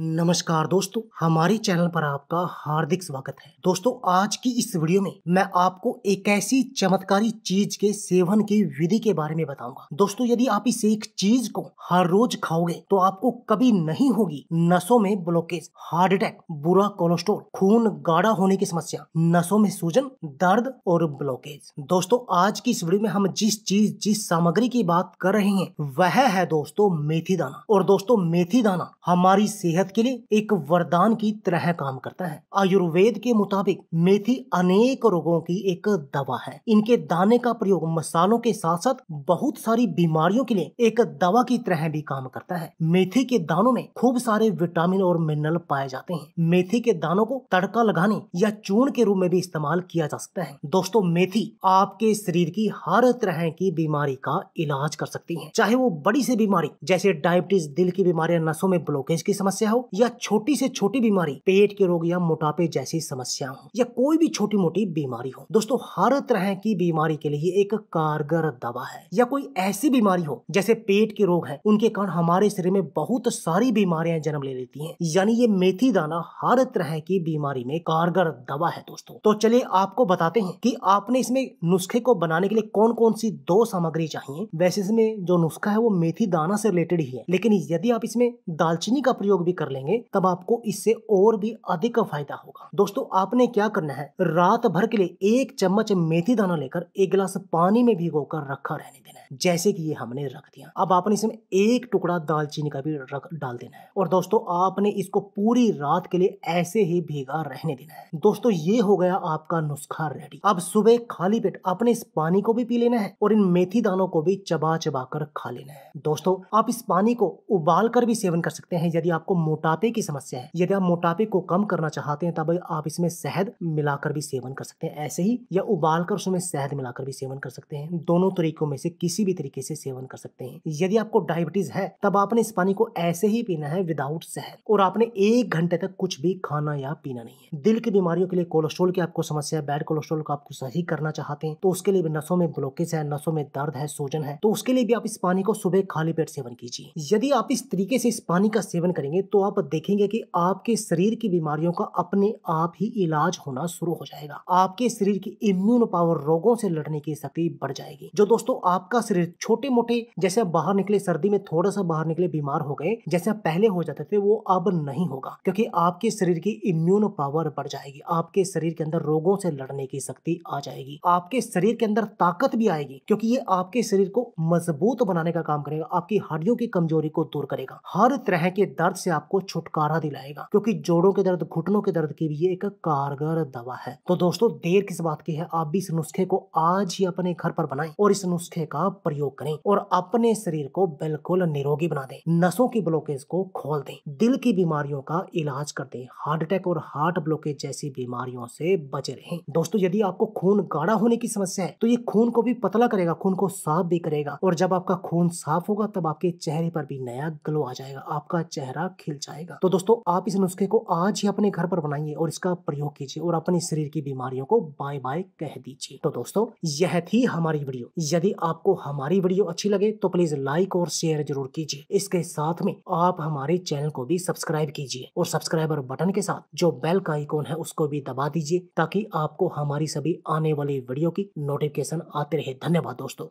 नमस्कार दोस्तों हमारी चैनल पर आपका हार्दिक स्वागत है दोस्तों आज की इस वीडियो में मैं आपको एक ऐसी चमत्कारी चीज के सेवन की विधि के बारे में बताऊंगा दोस्तों यदि आप इस एक चीज को हर रोज खाओगे तो आपको कभी नहीं होगी नसों में ब्लॉकेज हार्ट अटैक बुरा कोलेस्ट्रोल खून गाढ़ा होने की समस्या नसों में सूजन दर्द और ब्लॉकेज दोस्तों आज की इस वीडियो में हम जिस चीज जिस सामग्री की बात कर रहे हैं वह है दोस्तों मेथी दाना और दोस्तों मेथी दाना हमारी सेहत सेहत के लिए एक वरदान की तरह काम करता है आयुर्वेद के मुताबिक मेथी अनेक रोगों की एक दवा है इनके दाने का प्रयोग मसालों के साथ साथ बहुत सारी बीमारियों के लिए एक दवा की तरह भी काम करता है मेथी के दानों में खूब सारे विटामिन और मिनरल पाए जाते हैं मेथी के दानों को तड़का लगाने या चूर्ण के रूप में भी इस्तेमाल किया जा सकता है दोस्तों मेथी आपके शरीर की हर तरह की बीमारी का इलाज कर सकती है चाहे वो बड़ी सी बीमारी जैसे डायबिटीज दिल की बीमारियां नसों में ब्लॉकेज की समस्या हो या छोटी से छोटी बीमारी पेट के रोग या मोटापे जैसी समस्या हो या कोई भी छोटी मोटी बीमारी हो दोस्तों हर तरह की बीमारी के लिए एक कारगर दवा है या कोई ऐसी बीमारी हो जैसे पेट के रोग है उनके कारण हमारे शरीर में बहुत सारी बीमारियां जन्म ले लेती है यानी ये मेथी दाना हर तरह की बीमारी में कारगर दवा है दोस्तों तो चलिए आपको बताते हैं कि आपने इसमें नुस्खे को बनाने के लिए कौन कौन सी दो सामग्री चाहिए वैसे इसमें जो नुस्खा है वो मेथी दाना से रिलेटेड ही है लेकिन यदि आप इसमें दालचीनी का प्रयोग भी कर कर लेंगे तब आपको इससे और भी अधिक फायदा होगा दोस्तों आपने क्या करना है रात भर के लिए एक चम्मच मेथी दाना लेकर एक गिलास पानी में भिगोकर रखा रहने देना है जैसे कि ये हमने रख दिया अब आपने इसमें एक टुकड़ा दालचीनी का भी रख डाल देना है और दोस्तों आपने इसको पूरी रात के लिए ऐसे ही भीगा रहने देना है दोस्तों ये हो गया आपका नुस्खा रेडी अब सुबह खाली पेट अपने इस पानी को भी पी लेना है और इन मेथी दानों को भी चबा चबा कर खा लेना है दोस्तों आप इस पानी को उबाल कर भी सेवन कर सकते हैं यदि आपको मोटापे की समस्या है यदि आप मोटापे को कम करना चाहते हैं तब आप इसमें शहद मिलाकर भी सेवन कर सकते हैं ऐसे ही या उबाल कर उसमें शहद मिलाकर भी सेवन कर सकते हैं दोनों तरीकों में से किसी भी तरीके से सेवन कर सकते हैं यदि आपको डायबिटीज है तब आपने इस पानी को ऐसे ही पीना है विदाउट शहद और आपने एक घंटे तक कुछ भी खाना या पीना नहीं है दिल की बीमारियों के लिए कोलेस्ट्रोल की आपको समस्या है बैड कोलेस्ट्रोल को आपको सही करना चाहते हैं तो उसके लिए भी नसों में ब्लॉकेज है नसों में दर्द है सूजन है तो उसके लिए भी आप इस पानी को सुबह खाली पेट सेवन कीजिए यदि आप इस तरीके से इस पानी का सेवन करेंगे तो आप देखेंगे कि आपके शरीर की बीमारियों का अपने आप ही इलाज होना शुरू हो जाएगा आपके शरीर की इम्यून पावर रोगों से लड़ने की शक्ति बढ़ जाएगी जो दोस्तों आपका शरीर छोटे मोटे जैसे आप बाहर निकले सर्दी में थोड़ा सा बाहर निकले बीमार हो गए जैसे आप पहले हो जाते थे वो अब नहीं होगा क्योंकि आपके शरीर की इम्यून पावर बढ़ जाएगी आपके शरीर के अंदर रोगों से लड़ने की शक्ति आ जाएगी आपके शरीर के अंदर ताकत भी आएगी क्योंकि ये आपके शरीर को मजबूत बनाने का काम करेगा आपकी हड्डियों की कमजोरी को दूर करेगा हर तरह के दर्द से आपको आपको छुटकारा दिलाएगा क्योंकि जोड़ों के दर्द घुटनों के दर्द के लिए एक कारगर दवा है तो दोस्तों देर किस बात की है आप भी इस नुस्खे को आज ही अपने घर पर बनाए और इस नुस्खे का प्रयोग करें और अपने शरीर को बिल्कुल निरोगी बना दे नसों की ब्लॉकेज को खोल दे दिल की बीमारियों का इलाज कर दे हार्ट अटैक और हार्ट ब्लॉकेज जैसी बीमारियों से बचे रहें दोस्तों यदि आपको खून गाढ़ा होने की समस्या है तो ये खून को भी पतला करेगा खून को साफ भी करेगा और जब आपका खून साफ होगा तब आपके चेहरे पर भी नया ग्लो आ जाएगा आपका चेहरा खिल जाएगा तो दोस्तों आप इस नुस्खे को आज ही अपने घर पर बनाइए और इसका प्रयोग कीजिए और अपने शरीर की बीमारियों को बाय बाय कह दीजिए तो दोस्तों यह थी हमारी वीडियो यदि आपको हमारी वीडियो अच्छी लगे तो प्लीज लाइक और शेयर जरूर कीजिए इसके साथ में आप हमारे चैनल को भी सब्सक्राइब कीजिए और सब्सक्राइबर बटन के साथ जो बेल का आइकॉन है उसको भी दबा दीजिए ताकि आपको हमारी सभी आने वाली वीडियो की नोटिफिकेशन आते रहे धन्यवाद दोस्तों